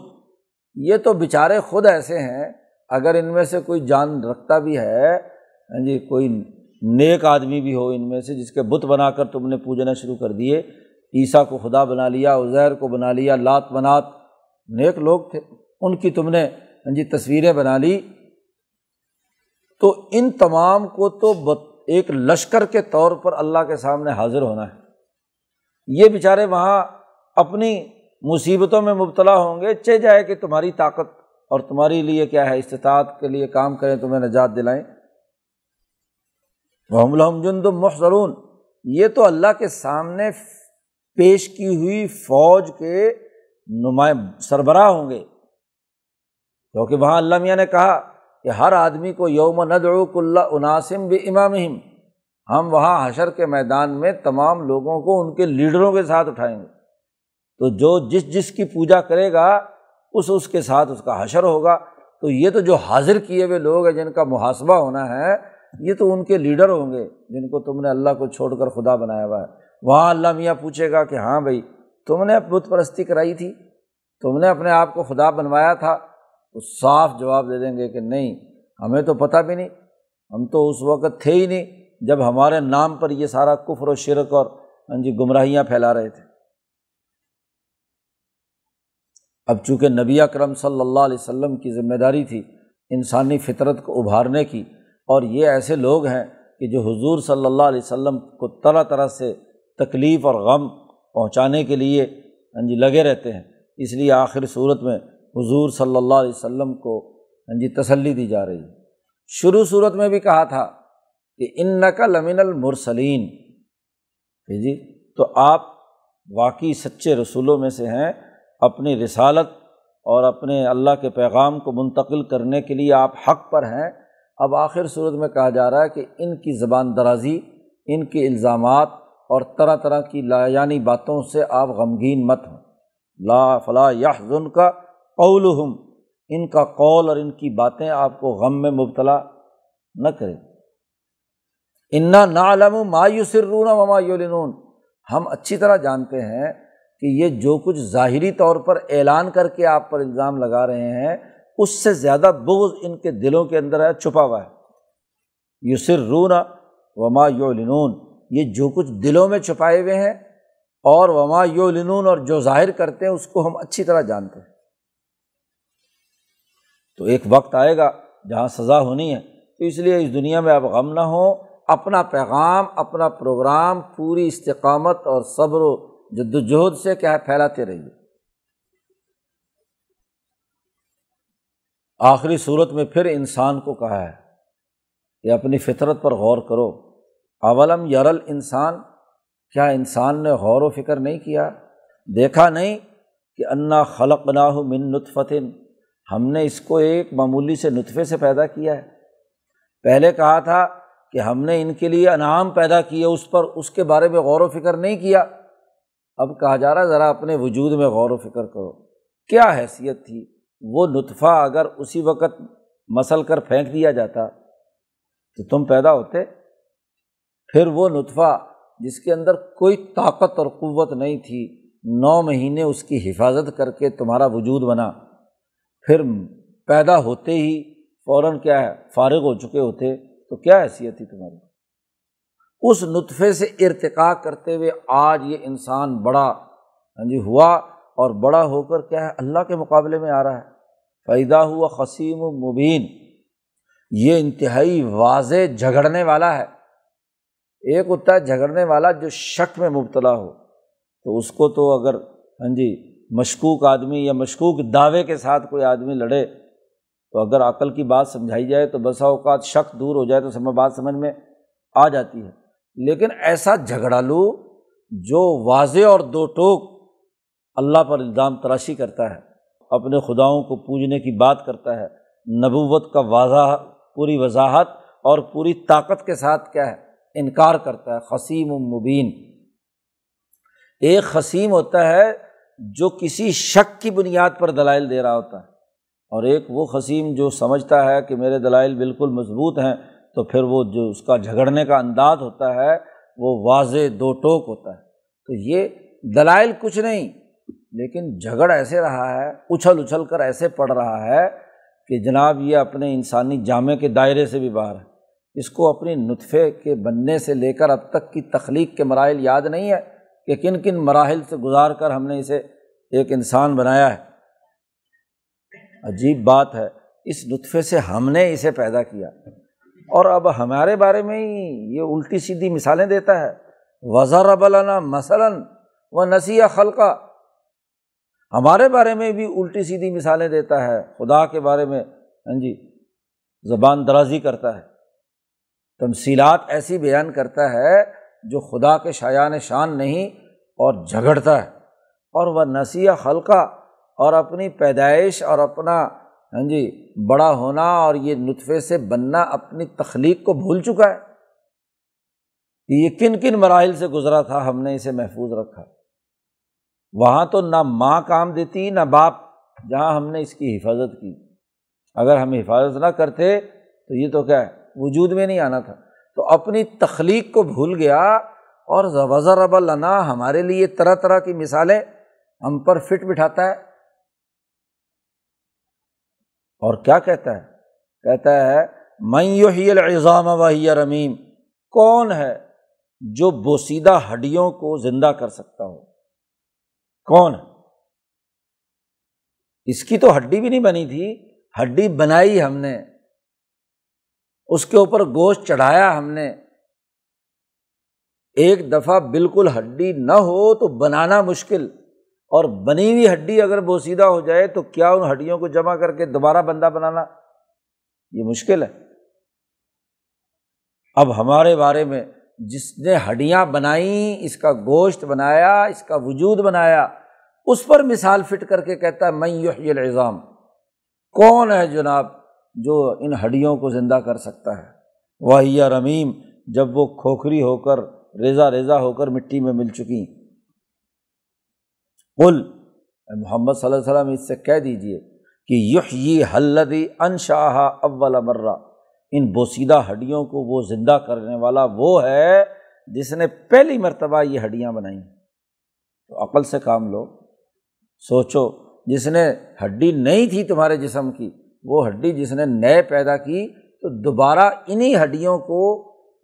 ये तो बेचारे खुद ऐसे हैं अगर इनमें से कोई जान रखता भी है हाँ जी कोई नेक आदमी भी हो इनमें से जिसके बुत बनाकर तुमने पूजना शुरू कर दिए ईसा को खुदा बना लिया उजैर को बना लिया लात मनात नेक लोग थे उनकी तुमने हाँ जी तस्वीरें बना ली तो इन तमाम को तो एक लश्कर के तौर पर अल्लाह के सामने हाजिर होना है ये बेचारे वहाँ अपनी मुसीबतों में मुबतला होंगे चे जाए कि तुम्हारी ताकत और तुम्हारे लिए क्या है इस्तात के लिए काम करें तुम्हें नजात दिलाएं वहमलहम जुन तुम मुहसरून ये तो अल्लाह के सामने पेश की हुई फौज के नुमाए सरबरा होंगे क्योंकि वहाँ अल्लाह मियाँ ने कहा कि हर आदमी को यौम नदकुल्ला उनासिम भी इमाम हम वहाँ हशर के मैदान में तमाम लोगों को उनके लीडरों के साथ उठाएंगे तो जो जिस जिस की पूजा करेगा उस उसके साथ उसका हशर होगा तो ये तो जो हाजिर किए हुए लोग हैं जिनका मुहासबा होना है ये तो उनके लीडर होंगे जिनको तुमने अल्लाह को छोड़कर खुदा बनाया हुआ है वहाँ अल्लाह मियाँ पूछेगा कि हाँ भाई तुमने बुत परस्ती कराई थी तुमने अपने आप को खुदा बनवाया था तो साफ जवाब दे देंगे कि नहीं हमें तो पता भी नहीं हम तो उस वक़्त थे ही नहीं जब हमारे नाम पर ये सारा कुफर और शिरक और हाँ जी गुमराहियाँ फैला रहे थे अब चूँकि नबी अकरम सल्लल्लाहु अलैहि वसल्लम की जिम्मेदारी थी इंसानी फितरत को उभारने की और ये ऐसे लोग हैं कि जो हुजूर सल्लल्लाहु अलैहि वसल्लम को तरह तरह से तकलीफ़ और गम पहुँचाने के लिए हाँ जी लगे रहते हैं इसलिए आखिर सूरत में हुजूर सल्लल्लाहु अलैहि वसल्लम को हाँ जी तसल्ली दी जा रही है शुरू सूरत में भी कहा था कि इन नका लमिनल मुरसलीन जी तो आप वाकई सच्चे रसूलों में से हैं अपनी रिसालत और अपने अल्लाह के पैगाम को मुंतकिल करने के लिए आप हक पर हैं अब आखिर सूरत में कहा जा रहा है कि इनकी ज़बान दराजी इनके इल्ज़ाम और तरह तरह की लायानी बातों से आप गमगीन मत हों ला फला याहजुन का कौल इनका कौल और इनकी बातें आपको गम में मुबतला न करें इन्ना नालम मायूसरून वमायोलिन हम अच्छी तरह जानते हैं कि ये जो कुछ ज़ाहरी तौर पर ऐलान करके आप पर इल्ज़ाम लगा रहे हैं उससे ज़्यादा बुग्ज इनके दिलों के अंदर है छुपा हुआ है युसर यूसरून वमा योलिनून ये जो कुछ दिलों में छुपाए हुए हैं और वमा यो लिनून और जो जाहिर करते हैं उसको हम अच्छी तरह जानते हैं तो एक वक्त आएगा जहाँ सज़ा होनी है तो इसलिए इस दुनिया में आप गम ना हो अपना पैगाम अपना प्रोग्राम पूरी इस्तकामत और सब्र जद्दोजहद से क्या है फैलाते रहिए आखिरी सूरत में फिर इंसान को कहा है कि अपनी फितरत पर गौर करो अवलम यरल इंसान क्या इंसान ने गौर व फिक्र नहीं किया देखा नहीं कि अन्ना खलक नाह मिन नतफ़तिन हमने इसको एक मामूली से नुतफ़े से पैदा किया है पहले कहा था कि हमने इनके लिए अनाम पैदा किए उस पर उसके बारे में गौर व फिक्र नहीं किया अब कहा जा रहा है ज़रा अपने वजूद में गौर व फिक्र करो क्या हैसियत थी वो नुतफ़ा अगर उसी वक़्त मसल कर फेंक दिया जाता तो तुम पैदा होते फिर वो नुतफ़ा जिसके अंदर कोई ताकत और क़वत नहीं थी नौ महीने उसकी हिफाजत करके तुम्हारा वजूद बना फिर पैदा होते ही फ़ौर क्या है फारग हो चुके होते तो क्या हैसियत थी तुम्हारी उस नुतफ़े से इरतका करते हुए आज ये इंसान बड़ा हाँ जी हुआ और बड़ा होकर क्या है अल्लाह के मुकाबले में आ रहा है फ़ैदा हुआ खसीम मुबीन ये इंतहाई वाज झगड़ने वाला है एक होता है झगड़ने वाला जो शक में मुबतला हो तो उसको तो अगर हाँ जी मशकूक आदमी या मशकूक दावे के साथ कोई आदमी लड़े तो अगर अकल की बात समझाई जाए तो बसा अवकात शक दूर हो जाए तो समय बात समझ में आ जाती है लेकिन ऐसा झगड़ा लू जो वाज और दो टोक अल्लाह पर इल्ज़ाम तराशी करता है अपने खुदाओं को पूजने की बात करता है नबूवत का वाजा पूरी वजाहत और पूरी ताकत के साथ क्या है इनकार करता है खसीम मुबीन एक खसीम होता है जो किसी शक की बुनियाद पर दलाइल दे रहा होता है और एक वो खसीम जो समझता है कि मेरे दलाइल बिल्कुल मजबूत हैं तो फिर वो जो उसका झगड़ने का अंदाज होता है वो वाज दो टोक होता है तो ये दलाइल कुछ नहीं लेकिन झगड़ ऐसे रहा है उछल उछल कर ऐसे पड़ रहा है कि जनाब ये अपने इंसानी जामे के दायरे से भी बाहर है इसको अपनी नुतफ़े के बनने से लेकर अब तक की तख्लीक के मराहल याद नहीं है कि किन किन मराहल से गुजार कर हमने इसे एक इंसान बनाया है अजीब बात है इस लुत्फ़े से हमने इसे पैदा किया और अब हमारे बारे में ही ये उल्टी सीधी मिसालें देता है वज़ारबलना मसलन व नसीह खलका हमारे बारे में भी उल्टी सीधी मिसालें देता है खुदा के बारे में हाँ जी ज़बान दराजी करता है तमसीलात ऐसी बयान करता है जो खुदा के शायान शान नहीं और झगड़ता है और वह नसीह हल्का और अपनी पैदाइश और अपना हाँ जी बड़ा होना और ये नुतफ़े से बनना अपनी तख्लीक को भूल चुका है कि ये किन किन मराहल से गुज़रा था हमने इसे महफूज रखा वहाँ तो ना माँ काम देती ना बाप जहाँ हमने इसकी हिफाजत की अगर हम हिफाजत ना करते तो ये तो क्या है वजूद में नहीं आना था तो अपनी तख्लीक को भूल गया और वज़रबलना हमारे लिए तरह तरह की मिसालें हम पर फिट बिठाता है और क्या कहता है कहता है मैयोहीज़ाम वही रमीम कौन है जो बोसीदा हड्डियों को जिंदा कर सकता हो कौन है इसकी तो हड्डी भी नहीं बनी थी हड्डी बनाई हमने उसके ऊपर गोश्त चढ़ाया हमने एक दफ़ा बिल्कुल हड्डी न हो तो बनाना मुश्किल और बनी हुई हड्डी अगर बोसीदा हो जाए तो क्या उन हड्डियों को जमा करके दोबारा बंदा बनाना ये मुश्किल है अब हमारे बारे में जिसने हड्डियाँ बनाई इसका गोश्त बनाया इसका वजूद बनाया उस पर मिसाल फिट करके कहता है मैं यही इल्ज़ाम कौन है जनाब जो इन हड्डियों को ज़िंदा कर सकता है वह या रमीम जब वो खोखरी होकर रेजा रेजा होकर मिट्टी में मिल चुकी कुल मोहम्मद सल्लल्लाहु अलैहि वसल्लम इससे कह दीजिए कि युह ये हल्लदी अनशाह अव्वल मर्रा इन बोसीदा हड्डियों को वो ज़िंदा करने वाला वो है जिसने पहली मरतबा ये हड्डियाँ बनाई तो अकल से काम लो सोचो जिसने हड्डी नहीं थी तुम्हारे जिसम की वो हड्डी जिसने नए पैदा की तो दोबारा इन्हीं हड्डियों को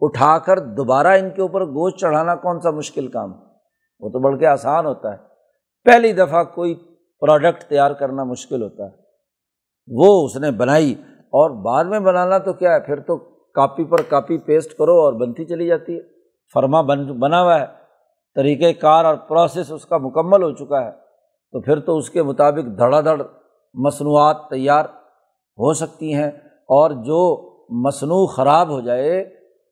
उठाकर दोबारा इनके ऊपर गोश्त चढ़ाना कौन सा मुश्किल काम वो तो बल्कि आसान होता है पहली दफ़ा कोई प्रोडक्ट तैयार करना मुश्किल होता है वो उसने बनाई और बाद में बनाना तो क्या है फिर तो कापी पर कापी पेस्ट करो और बनती चली जाती है फर्मा बन बना हुआ है तरीक़ेकार और प्रोसेस उसका मुकम्मल हो चुका है तो फिर तो उसके मुताबिक धड़ाधड़ मसनूआत तैयार हो सकती हैं और जो मसनू ख़राब हो जाए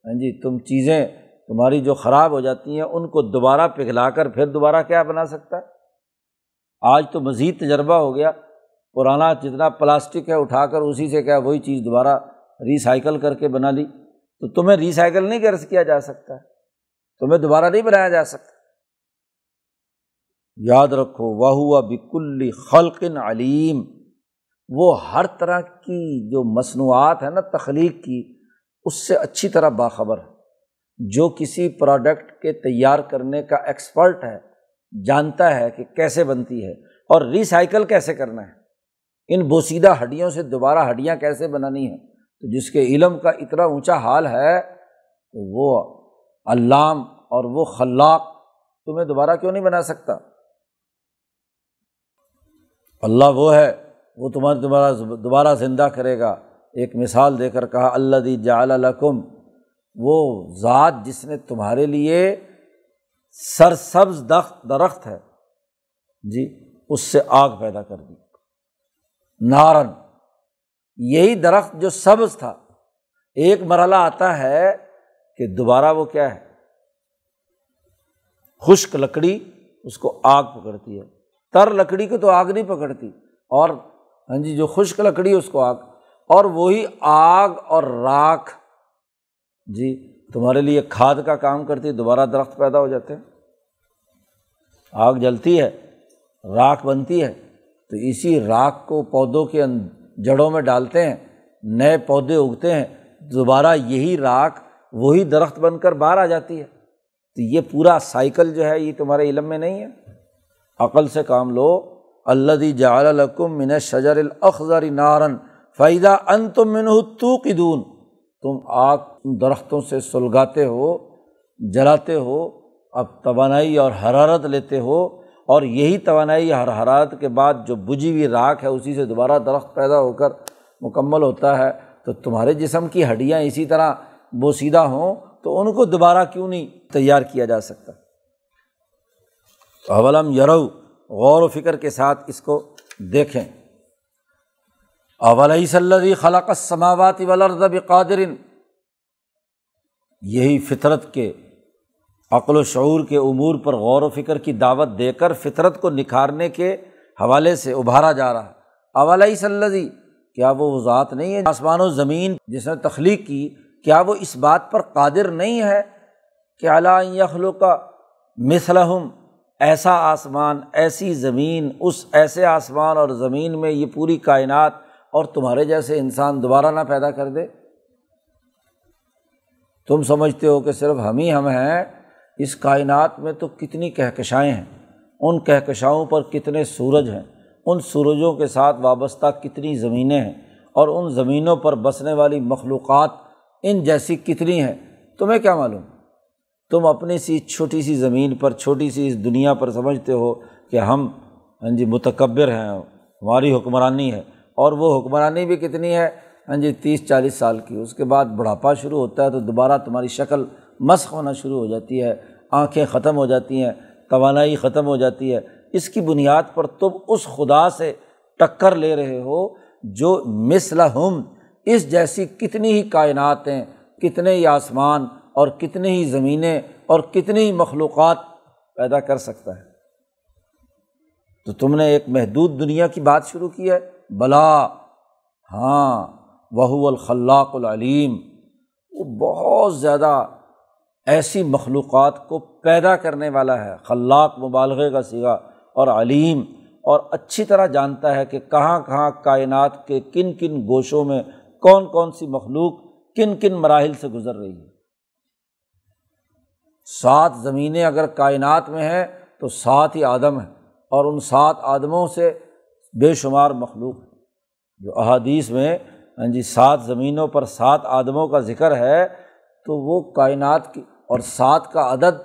हाँ जी तुम चीज़ें तुम्हारी जो ख़राब हो जाती हैं उनको दोबारा पिघला कर फिर दोबारा क्या बना सकता है आज तो मज़ीद तजर्बा हो गया पुराना जितना प्लास्टिक है उठाकर उसी से क्या वही चीज़ दोबारा रिसाइकल करके बना ली तो तुम्हें रिसाइकल नहीं कर किया जा सकता तुम्हें दोबारा नहीं बनाया जा सकता याद रखो वाह बिकुल्ली खल्किन अलीम वो हर तरह की जो मसनूआत है ना तख्लीक की उससे अच्छी तरह बाखबर है जो किसी प्रोडक्ट के तैयार करने का एक्सपर्ट है जानता है कि कैसे बनती है और रिसाइकल कैसे करना है इन बोसीदा हड्डियों से दोबारा हड्डियाँ कैसे बनानी हैं तो जिसके इलम का इतना ऊँचा हाल है तो वो अल्लाम और वो खल्लाक तुम्हें दोबारा क्यों नहीं बना सकता अल्लाह वो है वो तुम्हारे तुम्हारा दोबारा ज़िंदा करेगा एक मिसाल देकर कहा अल्ला दी जालकुम वो ज़ात जिसने तुम्हारे लिए सरसब्ज दख्त दरख्त है जी उससे आग पैदा कर दी नारन यही दरख्त जो सब्ज था एक मरला आता है कि दोबारा वो क्या है खुश्क लकड़ी उसको आग पकड़ती है तर लकड़ी को तो आग नहीं पकड़ती और हाँ जी जो खुश्क लकड़ी उसको आग और वही आग और राख जी तुम्हारे लिए खाद का काम करती है दोबारा दरख्त पैदा हो जाते हैं आग जलती है राख बनती है तो इसी राख को पौधों के अं-, जड़ों में डालते हैं नए पौधे उगते हैं दोबारा यही राख वही दरख्त बनकर बाहर आ जाती है तो ये पूरा साइकिल जो है ये तुम्हारे इलम में नहीं है अकल से काम लो अल्लदी जालकुम मिन शजर अखजर नारन फ़ैदा अन तुम मिनह तूकिदून तुम आग दरख्तों से सुलगाते हो जलाते हो अब तोानाई और हरारत लेते हो और यही तोानाई हर हरारत के बाद जो बुझी हुई राख है उसी से दोबारा दरख्त पैदा होकर मुकम्मल होता है तो तुम्हारे जिसम की हड्डियाँ इसी तरह बोसीदा हों तो उनको दोबारा क्यों नहीं तैयार किया जा सकता तो अवलम यरऊ गौर फिक्र के साथ इसको देखें अवलई सल्लि खलक समावती वलरदब कादरिन यही फितरत के अक्ल शूर के अमूर पर गौर फिक्र की दावत देकर फितरत को निखारने के हवाले से उभारा जा रहा है अवलई सल्लि क्या वो ज़ात नहीं है आसमान ज़मीन जिसने तख्लीक की क्या वो इस बात पर कादिर नहीं है कि अला यखलु का मिसलहम ऐसा आसमान ऐसी ज़मीन उस ऐसे आसमान और ज़मीन में ये पूरी कायनात और तुम्हारे जैसे इंसान दोबारा ना पैदा कर दे तुम समझते हो कि सिर्फ हम ही हम हैं इस कायनात में तो कितनी कहकशाएँ हैं उन कहकशाओं पर कितने सूरज हैं उन सूरजों के साथ वाबस्ता कितनी ज़मीनें हैं और उन ज़मीनों पर बसने वाली मखलूक़ात इन जैसी कितनी हैं तुम्हें क्या मालूम तुम अपनी सी छोटी सी ज़मीन पर छोटी सी इस दुनिया पर समझते हो कि हम हाँ जी मुतकबर हैं हमारी हुक्मरानी है और वो हुक्मरानी भी कितनी है हाँ जी तीस चालीस साल की उसके बाद बुढ़ापा शुरू होता है तो दोबारा तुम्हारी शक्ल मस्क होना शुरू हो जाती है आँखें ख़त्म हो जाती हैं तोानाई ख़त्म हो जाती है इसकी बुनियाद पर तुम उस खुदा से टक्कर ले रहे हो जो मिसला हम इस जैसी कितनी ही कायनात हैं कितने ही आसमान और कितने ही ज़मीनें और कितने ही मखलूक़ पैदा कर सकता है तो तुमने एक महदूद दुनिया की बात शुरू की है भला हाँ वहुअलखलाकलीम वो बहुत ज़्यादा ऐसी मखलूक़ को पैदा करने वाला है खल्लाक मुबालगे का सिगा और अलीम और अच्छी तरह जानता है कि कहाँ कहाँ कायनात के किन किन गोशों में कौन कौन सी मखलूक किन किन मराहल से गुज़र रही है सात ज़मीनें अगर कायनात में हैं तो सात ही आदम हैं और उन सात आदमों से बेशुमार मखलूक है जो अहादीस में हाँ जी सात ज़मीनों पर सात आदमों का ज़िक्र है तो वो कायनात की और सात का अदद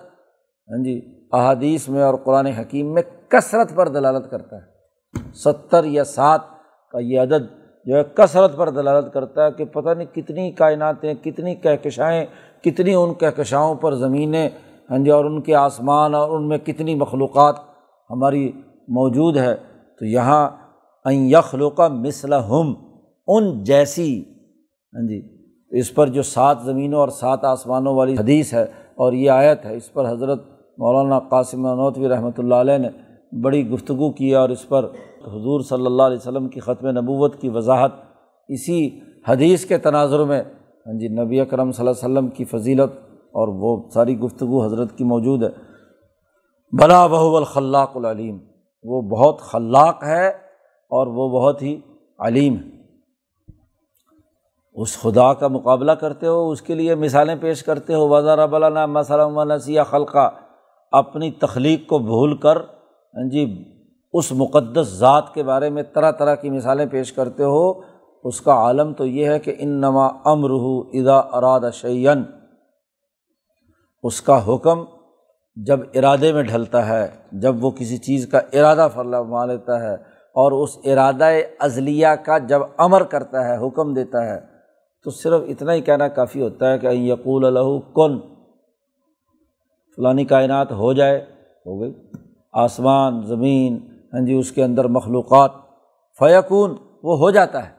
हाँ जी अहादीस में और कुरान हकीम में कसरत पर दलालत करता है सत्तर या सात का ये अदद जो है कसरत पर दलालत करता है कि पता नहीं कितनी कायनातें कितनी कहकशाएँ कितनी उन कहकशाओं पर ज़मीनें हैं जी और उनके आसमान और उनमें कितनी मखलूक़ हमारी मौजूद है तो यहाँ अन यखलुक मिसल हम उन जैसी हाँ जी इस पर जो सात ज़मीनों और सात आसमानों वाली हदीस है और ये आयत है इस पर हज़रत मौलाना कासिम नौतवी रहमत ने बड़ी गुफ्तु की और इस पर हजूर सल्ला वसम की ख़त्म नबूत की वजाहत इसी हदीस के तनाजर में हाँ जी नबी करम सल्लम की फजीलत और वह सारी गुफ्तु हज़रत की मौजूद है भला खल्लाकलीम वो बहुत खल्लाक है और वो बहुत ही अलीम है उस खुदा का मुकाबला करते हो उसके लिए मिसालें पेश करते हो वज़ारा बलाना मसलम खलका अपनी तख्लीक को भूल कर हाँ जी उस मुक़दस ज़ात के बारे में तरह तरह की मिसालें पेश करते हो उसका आलम तो ये है कि इन नमा अमरहू इदा अराद शैन उसका हुक्म जब इरादे में ढलता है जब वो किसी चीज़ का इरादा फरमा लेता है और उस इरादा अजलिया का जब अमर करता है हुक्म देता है तो सिर्फ इतना ही कहना काफ़ी होता है कि यकूल लहू कन फलानी कायनात हो जाए हो गई आसमान ज़मीन हाँ जी उसके अंदर मखलूक़ात फ़यकून वो हो जाता है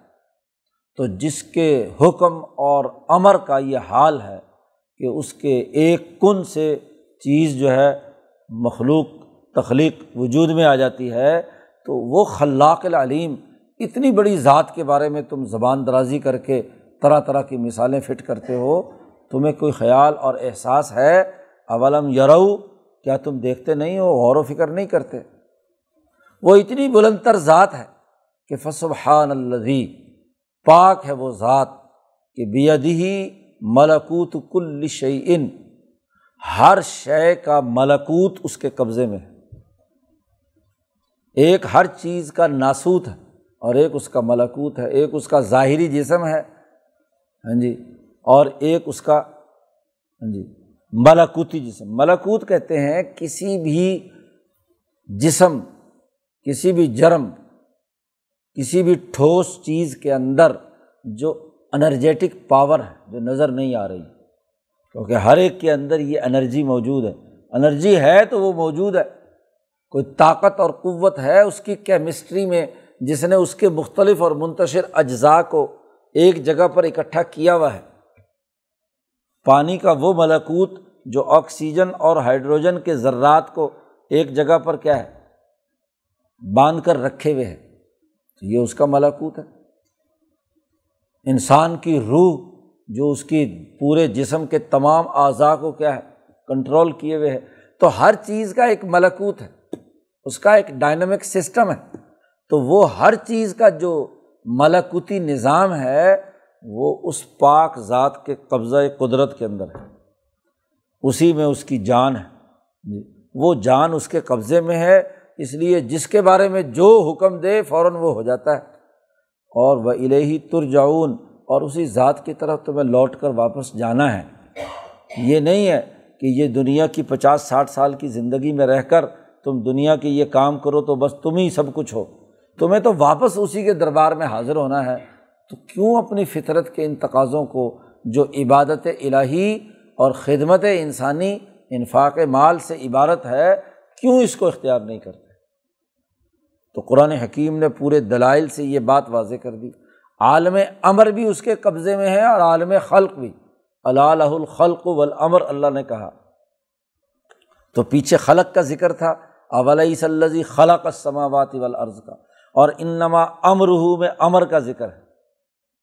तो जिसके हुक्म और अमर का ये हाल है कि उसके एक कुन से चीज़ जो है मखलूक तख्लीक वजूद में आ जाती है तो वो खल्लाकलीम इतनी बड़ी ज़ात के बारे में तुम ज़बान दराजी करके तरह तरह की मिसालें फिट करते हो तुम्हें कोई ख़याल और एहसास है अवलम यऊ क्या तुम देखते नहीं हो गौर फिक्र नहीं करते वो इतनी बुलंदर ज़ात है कि फसुबहान अल्लदी पाक है वो ज़ात कि बेदही मलकूत कुल शयन हर शय का मलकूत उसके कब्ज़े में है एक हर चीज़ का नासूत है और एक उसका मलकूत है एक उसका ज़ाहरी जिसम है हाँ जी और एक उसका हाँ जी मलकूती जिसम मलकूत कहते हैं किसी भी जिसम किसी भी जरम किसी भी ठोस चीज़ के अंदर जो अनर्जेटिक पावर है जो नज़र नहीं आ रही क्योंकि हर एक के अंदर ये अनर्जी मौजूद है अनर्जी है तो वो मौजूद है कोई ताकत और क़वत है उसकी केमिस्ट्री में जिसने उसके मुख्तलिफ और मुंतशर अज्जा को एक जगह पर इकट्ठा किया हुआ है पानी का वो मलकूत जो ऑक्सीजन और हाइड्रोजन के ज़र्रात को एक जगह पर क्या है बांध कर रखे हुए हैं तो ये उसका मलाकूत है इंसान की रूह जो उसकी पूरे जिसम के तमाम अज़ा को क्या है कंट्रोल किए हुए है तो हर चीज़ का एक मलकूत है उसका एक डायनमिक सिस्टम है तो वो हर चीज़ का जो मलाकूती निज़ाम है वो उस पाक ज़ात के कब्ज़ा कुदरत के अंदर है उसी में उसकी जान है वो जान उसके कब्ज़े में है इसलिए जिसके बारे में जो हुक्म दे फ़ौर वो हो जाता है और वह इलेही तुरजाउन और उसी ज़ात की तरफ तुम्हें लौट कर वापस जाना है ये नहीं है कि ये दुनिया की पचास साठ साल की ज़िंदगी में रहकर तुम दुनिया के ये काम करो तो बस तुम ही सब कुछ हो तुम्हें तो वापस उसी के दरबार में हाज़िर होना है तो क्यों अपनी फितरत के इन तकाज़ों को जो इबादत इलाही और ख़िदमत इंसानी इन्फाक माल से इबारत है क्यों इसको इख्तियार नहीं करते तो कुरान हकीम ने पूरे दलाइल से ये बात वाज कर दी आलम अमर भी उसके कब्ज़े में है और आलम खल्क भी अलाखल्क वल अल्ला ने कहा तो पीछे खलक का जिक्र था अवलई सल्लि खलक समावत वल अर्ज़ का और इन नमा अमरहू में अमर का जिक्र है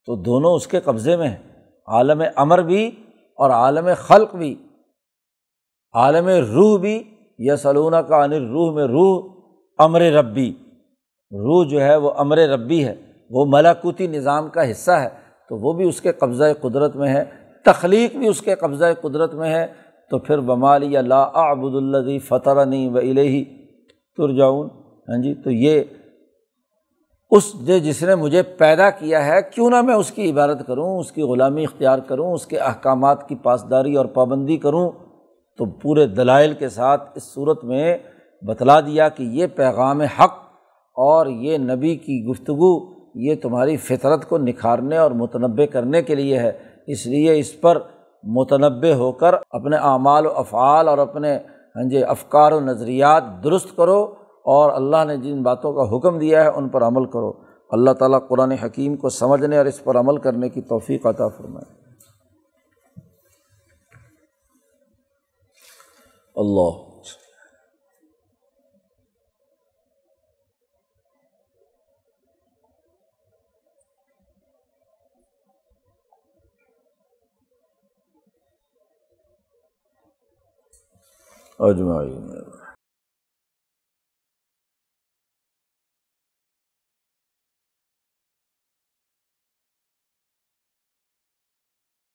तो दोनों उसके कब्ज़े में है आलम अमर भी और आलम खल्क भी आलम रूह भी यह सलूना का अनिल रूह में रूह अमर रबी रूह जो है वो अमर रबी है वो मलाकूती निज़ाम का हिस्सा है तो वो भी उसके कब्ज़ा कुदरत में है तख्लीक भी उसके कब्ज़ा कुदरत में है तो फिर बमाली लाबुदुल्लि फ़तरनी व तुर तुरजाउन हाँ जी तो ये उस जो जिसने मुझे पैदा किया है क्यों ना मैं उसकी इबादत करूँ उसकी ग़ुलामी इख्तियार करूँ उसके अहकाम की पासदारी और पाबंदी करूँ तो पूरे दलाइल के साथ इस सूरत में बतला दिया कि ये पैगाम हक़ और ये नबी की गुफ्तु ये तुम्हारी फितरत को निखारने और मुतनबे करने के लिए है इसलिए इस पर मुतनबे होकर अपने अमाल अफ़ाल और अपने हाँ जी अफ़कार व नज़रियात दुरुस्त करो और अल्लाह ने जिन बातों का हुक्म दिया है उन पर अमल करो अल्लाह ताला कुरान हकीम को समझने और इस पर अमल करने की तोफ़ी अता फरमाए अल्लाह अजमाइन